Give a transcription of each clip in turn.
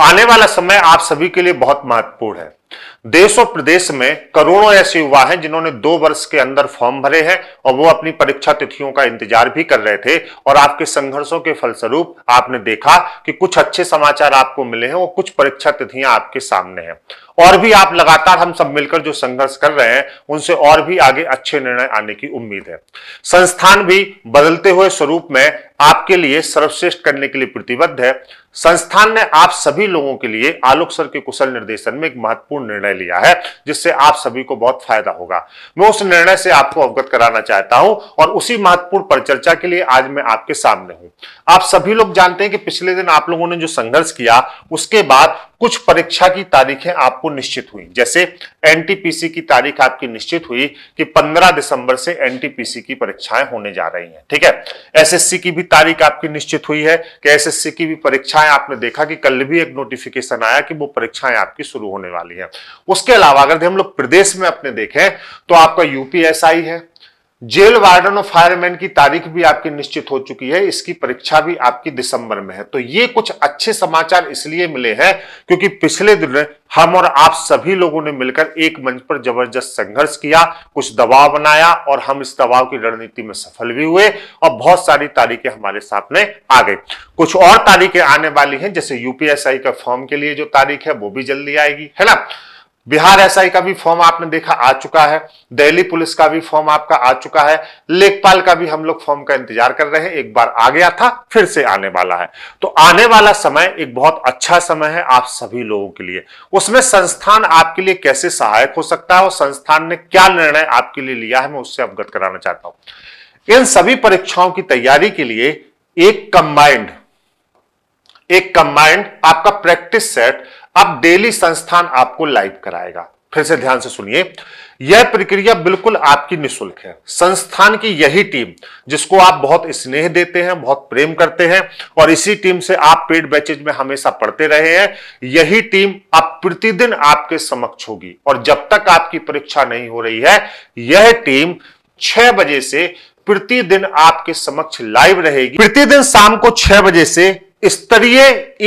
आने वाला समय आप सभी के लिए बहुत महत्वपूर्ण है देश और प्रदेश में करोड़ों ऐसे युवा हैं जिन्होंने दो वर्ष के अंदर फॉर्म भरे हैं और वो अपनी परीक्षा तिथियों का इंतजार भी कर रहे थे और आपके संघर्षों के फलस्वरूप आपने देखा कि कुछ अच्छे समाचार आपको मिले हैं और कुछ परीक्षा तिथियां आपके सामने हैं और भी आप लगातार हम सब मिलकर जो संघर्ष कर रहे हैं उनसे और भी आगे अच्छे निर्णय आने की उम्मीद है संस्थान भी बदलते हुए स्वरूप में आपके लिए सर्वश्रेष्ठ करने के लिए प्रतिबद्ध है संस्थान ने आप सभी लोगों के लिए आलोक सर के कुशल निर्देशन में एक महत्वपूर्ण निर्णय लिया है जिससे आप सभी को बहुत फायदा होगा मैं उस निर्णय से आपको अवगत कराना चाहता हूं और उसी महत्वपूर्ण परिचर्चा के लिए आज मैं आपके सामने हूं आप सभी लोग जानते हैं कि पिछले दिन आप लोगों ने जो संघर्ष किया उसके बाद कुछ परीक्षा की तारीखें आपको निश्चित हुई जैसे एनटीपीसी की तारीख आपकी निश्चित हुई कि 15 दिसंबर से एनटीपीसी की परीक्षाएं होने जा रही हैं ठीक है एसएससी की भी तारीख आपकी निश्चित हुई है कि एसएससी की भी परीक्षाएं आपने देखा कि कल भी एक नोटिफिकेशन आया कि वो परीक्षाएं आपकी शुरू होने वाली है उसके अलावा अगर हम लोग प्रदेश में अपने देखें तो आपका यूपीएसआई है जेल वार्डन और फायरमैन की तारीख भी आपकी निश्चित हो चुकी है इसकी परीक्षा भी आपकी दिसंबर में है तो ये कुछ अच्छे समाचार इसलिए मिले हैं क्योंकि पिछले दिन हम और आप सभी लोगों ने मिलकर एक मंच पर जबरदस्त संघर्ष किया कुछ दबाव बनाया और हम इस दबाव की रणनीति में सफल भी हुए और बहुत सारी तारीखें हमारे साथ में आ गई कुछ और तारीखें आने वाली हैं जैसे यूपीएसआई का फॉर्म के लिए जो तारीख है वो भी जल्दी आएगी है ना बिहार एसआई का भी फॉर्म आपने देखा आ चुका है दिल्ली पुलिस का भी फॉर्म आपका आ चुका है लेखपाल का भी हम लोग फॉर्म का इंतजार कर रहे हैं एक बार आ गया था फिर से आने वाला है तो आने वाला समय एक बहुत अच्छा समय है आप सभी लोगों के लिए उसमें संस्थान आपके लिए कैसे सहायक हो सकता है और संस्थान ने क्या निर्णय आपके लिए लिया है मैं उससे अवगत कराना चाहता हूं इन सभी परीक्षाओं की तैयारी के लिए एक कंबाइंड एक कंबाइंड आपका प्रैक्टिस सेट अब डेली संस्थान आपको लाइव कराएगा फिर से ध्यान से सुनिए यह प्रक्रिया बिल्कुल आपकी निशुल्क है संस्थान की यही टीम जिसको आप बहुत स्नेह देते हैं बहुत प्रेम करते हैं और इसी टीम से आप पेड बैचेज में हमेशा पढ़ते रहे हैं यही टीम अब प्रतिदिन आपके समक्ष होगी और जब तक आपकी परीक्षा नहीं हो रही है यह टीम छह बजे से प्रतिदिन आपके समक्ष लाइव रहेगी प्रतिदिन शाम को छह बजे से स्तरीय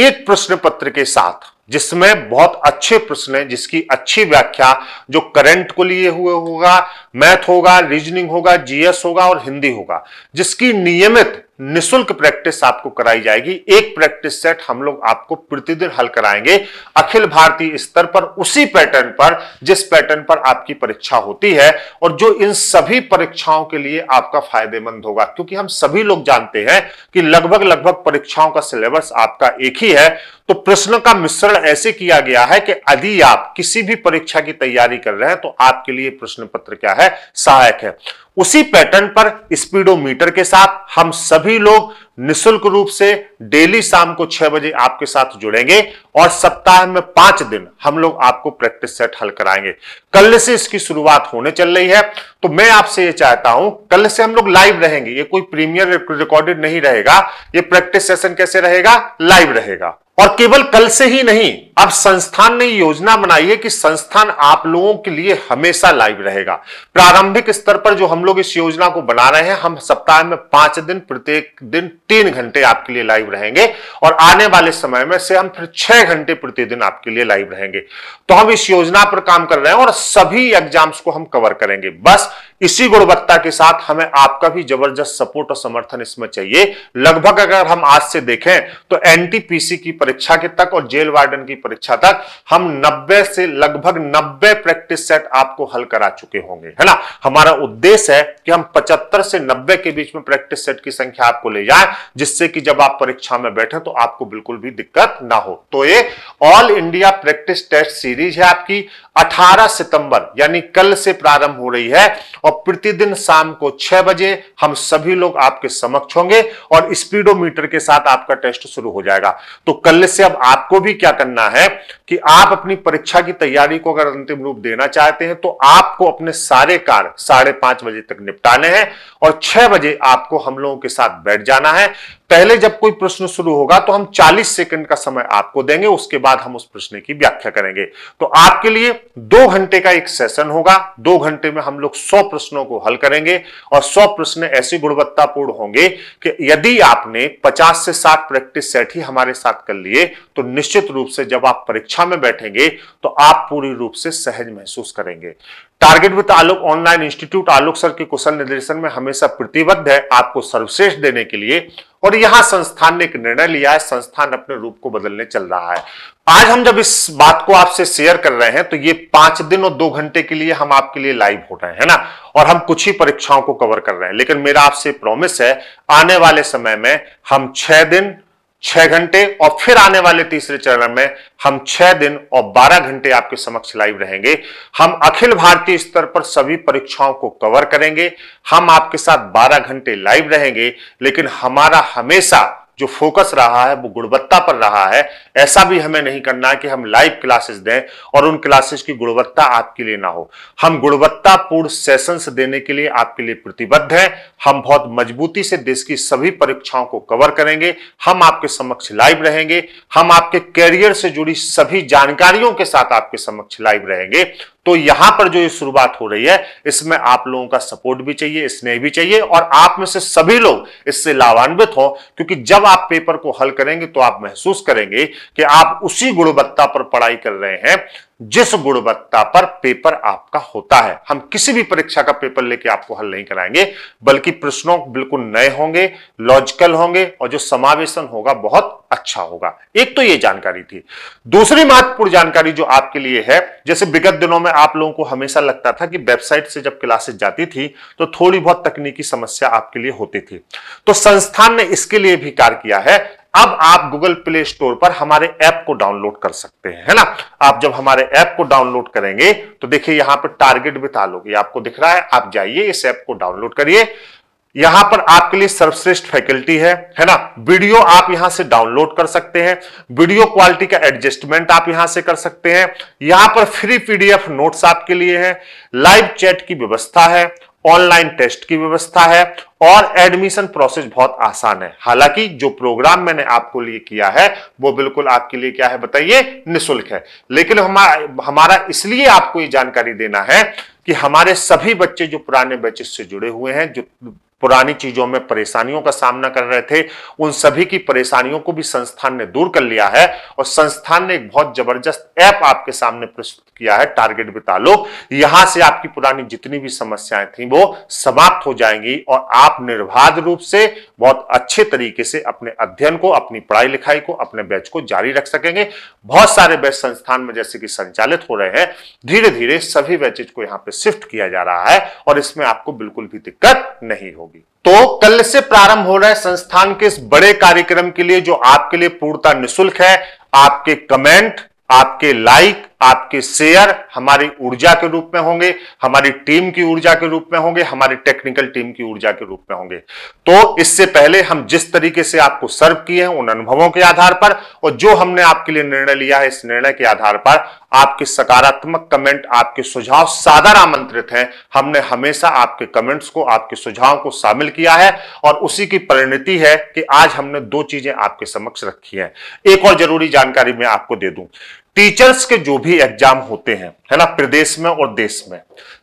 एक प्रश्न पत्र के साथ जिसमें बहुत अच्छे प्रश्न है जिसकी अच्छी व्याख्या जो करंट को लिए हुए होगा मैथ होगा रीजनिंग होगा जीएस होगा और हिंदी होगा जिसकी नियमित निशुल्क प्रैक्टिस आपको कराई जाएगी एक प्रैक्टिस सेट हम लोग आपको प्रतिदिन हल कराएंगे अखिल भारतीय स्तर पर उसी पैटर्न पर जिस पैटर्न पर आपकी परीक्षा होती है और जो इन सभी परीक्षाओं के लिए आपका फायदेमंद होगा क्योंकि हम सभी लोग जानते हैं कि लगभग लगभग परीक्षाओं का सिलेबस आपका एक ही है तो प्रश्न का मिश्रण ऐसे किया गया है कि यदि आप किसी भी परीक्षा की तैयारी कर रहे हैं तो आपके लिए प्रश्न पत्र क्या है सहायक है उसी पैटर्न पर स्पीडोमीटर के साथ हम सभी लोग निशुल्क रूप से डेली शाम को छह बजे आपके साथ जुड़ेंगे और सप्ताह में पांच दिन हम लोग आपको प्रैक्टिस सेट हल कराएंगे कल से इसकी शुरुआत होने चल रही है तो मैं आपसे ये चाहता हूं कल से हम लोग लाइव रहेंगे ये कोई प्रीमियर रिकॉर्डेड नहीं रहेगा ये प्रैक्टिस सेशन कैसे रहेगा लाइव रहेगा और केवल कल से ही नहीं अब संस्थान ने योजना बनाई है कि संस्थान आप लोगों के लिए हमेशा लाइव रहेगा प्रारंभिक स्तर पर जो हम लोग इस योजना को बना रहे हैं हम सप्ताह में पांच दिन प्रत्येक दिन तीन घंटे आपके लिए लाइव रहेंगे और आने वाले समय में से हम फिर छह घंटे प्रतिदिन आपके लिए लाइव रहेंगे तो हम इस योजना पर काम कर रहे हैं और सभी एग्जाम्स को हम कवर करेंगे बस इसी गुणवत्ता के साथ हमें आपका भी जबरदस्त सपोर्ट और समर्थन इसमें चाहिए लगभग अगर हम आज से देखें तो एनटीपीसी की परीक्षा के तक और जेल वार्डन की परीक्षा तक हम 90 से लगभग 90 प्रैक्टिस सेट आपको हल करा चुके होंगे है ना हमारा उद्देश्य है कि हम 75 से 90 के बीच में प्रैक्टिस सेट की संख्या आपको ले जाए जिससे कि जब आप परीक्षा में बैठे तो आपको बिल्कुल भी दिक्कत ना हो तो ये all India practice test series है आपकी 18 सितंबर यानी कल से प्रारंभ हो रही है और प्रतिदिन शाम को छह बजे हम सभी लोग आपके समक्ष होंगे और स्पीडोमीटर के साथ आपका टेस्ट शुरू हो जाएगा तो कल से अब आपको भी क्या करना है कि आप अपनी परीक्षा की तैयारी को अगर अंतिम रूप देना चाहते हैं तो आपको अपने सारे कार्य साढ़े पांच बजे तक निपटाने हैं और छह बजे आपको हम लोगों के साथ बैठ जाना है पहले जब कोई प्रश्न शुरू होगा तो हम 40 सेकंड का समय आपको देंगे उसके बाद हम उस प्रश्न की व्याख्या करेंगे तो आपके लिए दो घंटे का एक सेशन होगा दो घंटे में हम लोग सौ प्रश्नों को हल करेंगे और सौ प्रश्न ऐसे गुणवत्तापूर्ण होंगे कि यदि आपने पचास से साठ प्रैक्टिस सेट ही हमारे साथ कर लिए तो निश्चित रूप से जब आप परीक्षा कक्षा में बैठेंगे तो आप पूरी रूप से सहज महसूस करेंगे target with Alok online institute Alok sir के कुशल निर्देशन में हमेशा प्रतिबद्ध है आपको सर्वश्रेष्ठ देने के लिए और यहां संस्थान ने एक निर्णय लिया है संस्थान अपने रूप को बदलने चल रहा है आज हम जब इस बात को आपसे शेयर कर रहे हैं तो ये पांच दिन और दो घंटे के लिए हम आपके लिए लाइव हो रहे हैं ना और हम कुछ ही परीक्षाओं को कवर कर रहे हैं लेकिन मेरा आपसे प्रॉमिस है आने वाले समय में हम छह दिन छह घंटे और फिर आने वाले तीसरे चरण में हम छह दिन और बारह घंटे आपके समक्ष लाइव रहेंगे हम अखिल भारतीय स्तर पर सभी परीक्षाओं को कवर करेंगे हम आपके साथ बारह घंटे लाइव रहेंगे लेकिन हमारा हमेशा जो फोकस रहा है वो गुणवत्ता पर रहा है ऐसा भी हमें नहीं करना है कि हम लाइव क्लासेस दें और उन क्लासेस की गुणवत्ता आपके लिए ना हो हम गुणवत्तापूर्ण सेशंस देने के लिए आपके लिए प्रतिबद्ध हैं हम बहुत मजबूती से देश की सभी परीक्षाओं को कवर करेंगे हम आपके समक्ष लाइव रहेंगे हम आपके कैरियर से जुड़ी सभी जानकारियों के साथ आपके समक्ष लाइव रहेंगे तो यहां पर जो ये शुरुआत हो रही है इसमें आप लोगों का सपोर्ट भी चाहिए स्नेह भी चाहिए और आप में से सभी लोग इससे लाभान्वित हो क्योंकि जब आप पेपर को हल करेंगे तो आप महसूस करेंगे कि आप उसी गुणवत्ता पर पढ़ाई कर रहे हैं जिस गुणवत्ता पर पेपर आपका होता है हम किसी भी परीक्षा का पेपर लेके आपको हल नहीं कराएंगे बल्कि प्रश्नों बिल्कुल नए होंगे लॉजिकल होंगे और जो समावेशन होगा बहुत अच्छा होगा एक तो ये जानकारी थी दूसरी महत्वपूर्ण जानकारी जो आपके लिए है जैसे विगत दिनों में आप लोगों को हमेशा लगता था कि वेबसाइट से जब क्लासेस जाती थी तो थोड़ी बहुत तकनीकी समस्या आपके लिए होती थी तो संस्थान ने इसके लिए भी कार्य किया है अब आप गूगल प्ले स्टोर पर हमारे ऐप को डाउनलोड कर सकते हैं है ना आप जब हमारे ऐप को डाउनलोड करेंगे तो देखिए यहां पर टारगेट बिता लोगे आपको दिख रहा है आप जाइए इस ऐप को डाउनलोड करिए यहां पर आपके लिए सर्वश्रेष्ठ फैकल्टी है है ना वीडियो आप यहां से डाउनलोड कर सकते हैं वीडियो क्वालिटी का एडजस्टमेंट आप यहां से कर सकते हैं यहां पर फ्री पीडीएफ नोट्स आपके लिए है लाइव चैट की व्यवस्था है ऑनलाइन टेस्ट की व्यवस्था है और एडमिशन प्रोसेस बहुत आसान है हालांकि जो प्रोग्राम मैंने आपको लिए किया है वो बिल्कुल आपके लिए क्या है बताइए निशुल्क है लेकिन हमारा हमारा इसलिए आपको ये जानकारी देना है कि हमारे सभी बच्चे जो पुराने बैचेस से जुड़े हुए हैं जो पुरानी चीजों में परेशानियों का सामना कर रहे थे उन सभी की परेशानियों को भी संस्थान ने दूर कर लिया है और संस्थान ने एक बहुत जबरदस्त ऐप आपके सामने प्रस्तुत किया है टारगेट बिता लो यहां से आपकी पुरानी जितनी भी समस्याएं थी वो समाप्त हो जाएंगी और आप निर्बाध रूप से बहुत अच्छे तरीके से अपने अध्ययन को अपनी पढ़ाई लिखाई को अपने बैच को जारी रख सकेंगे बहुत सारे बैच संस्थान में जैसे कि संचालित हो रहे हैं धीरे धीरे सभी बैचेज को यहाँ पे शिफ्ट किया जा रहा है और इसमें आपको बिल्कुल भी दिक्कत नहीं होगी तो कल से प्रारंभ हो रहे संस्थान के इस बड़े कार्यक्रम के लिए जो आपके लिए पूर्णता निःशुल्क है आपके कमेंट आपके लाइक आपके शेयर हमारी ऊर्जा के रूप में होंगे हमारी टीम की ऊर्जा के रूप में होंगे हमारी टेक्निकल टीम की ऊर्जा के रूप में होंगे तो इससे पहले हम जिस तरीके से आपको सर्व किए हैं उन अनुभवों के आधार पर और जो हमने आपके लिए निर्णय लिया है इस निर्णय के आधार पर आपके सकारात्मक कमेंट आपके सुझाव सादर आमंत्रित हैं हमने हमेशा आपके कमेंट्स को आपके सुझाव को शामिल किया है और उसी की परिणति है कि आज हमने दो चीजें आपके समक्ष रखी हैं एक और जरूरी जानकारी मैं आपको दे दूं टीचर्स के जो भी एग्जाम होते हैं है ना प्रदेश में और देश में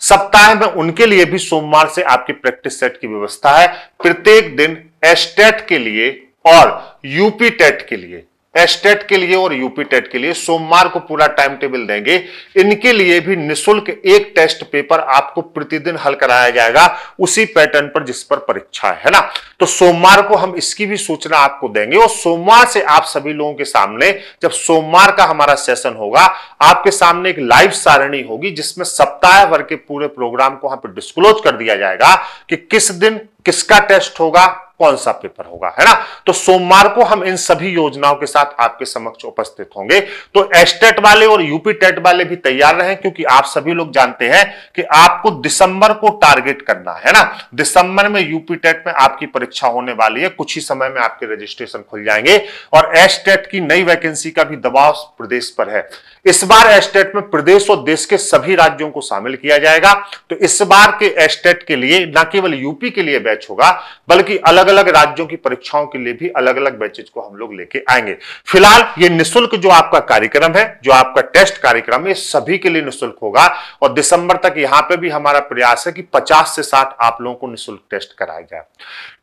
सप्ताह में उनके लिए भी सोमवार से आपकी प्रैक्टिस सेट की व्यवस्था है प्रत्येक दिन एसटेट e के लिए और यूपी टेट e के लिए एसटेट e के लिए और यूपी टेट e के लिए सोमवार को पूरा टाइम टेबल देंगे इनके लिए भी निशुल्क एक टेस्ट पेपर आपको प्रतिदिन हल कराया जाएगा उसी पैटर्न पर जिस पर परीक्षा है ना तो सोमवार को हम इसकी भी सूचना आपको देंगे और सोमवार से आप सभी लोगों के सामने जब सोमवार का हमारा सेशन होगा आपके सामने एक लाइव सारणी होगी जिसमें सप्ताह भर के पूरे प्रोग्राम को यहां पर डिस्कलोज कर दिया जाएगा कि किस दिन किसका टेस्ट होगा कौन सा पेपर होगा है ना तो सोमवार को हम इन सभी योजनाओं के साथ आपके समक्ष उपस्थित होंगे तो एस्टेट e वाले और यूपी टेट e वाले भी तैयार रहें क्योंकि आप सभी लोग जानते हैं कि आपको दिसंबर को टारगेट करना है ना दिसंबर में यूपी टेट e में आपकी परीक्षा होने वाली है कुछ ही समय में आपके रजिस्ट्रेशन खुल जाएंगे और एस्टेट की नई वैकेंसी का भी दबाव प्रदेश पर है इस बार एस्टेट में प्रदेश और देश के सभी राज्यों को शामिल किया जाएगा तो इस बार के एस्टेट के लिए ना केवल यूपी के लिए बैच होगा बल्कि अलग अलग अलग राज्यों की परीक्षाओं के लिए भी अलग अलग बैचेज को हम लोग लेके आएंगे फिलहाल ये निःशुल्क जो आपका कार्यक्रम है जो आपका टेस्ट कार्यक्रम है सभी के लिए निःशुल्क होगा और दिसंबर तक यहाँ पे भी हमारा प्रयास है कि पचास से साठ आप लोगों को निःशुल्क टेस्ट कराया जाए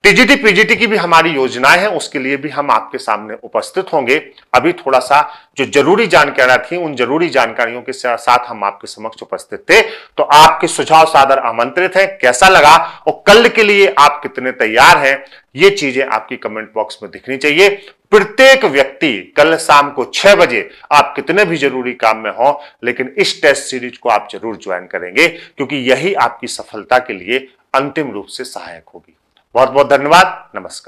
टीजीटी पीजीटी की भी हमारी योजनाएं हैं उसके लिए भी हम आपके सामने उपस्थित होंगे अभी थोड़ा सा जो जरूरी जानकारियां थी उन जरूरी जानकारियों के साथ हम आपके समक्ष उपस्थित थे तो आपके सुझाव सादर आमंत्रित हैं कैसा लगा और कल के लिए आप कितने तैयार हैं ये चीजें आपकी कमेंट बॉक्स में दिखनी चाहिए प्रत्येक व्यक्ति कल शाम को छह बजे आप कितने भी जरूरी काम में हो लेकिन इस टेस्ट सीरीज को आप जरूर ज्वाइन करेंगे क्योंकि यही आपकी सफलता के लिए अंतिम रूप से सहायक होगी बहुत बहुत धन्यवाद नमस्कार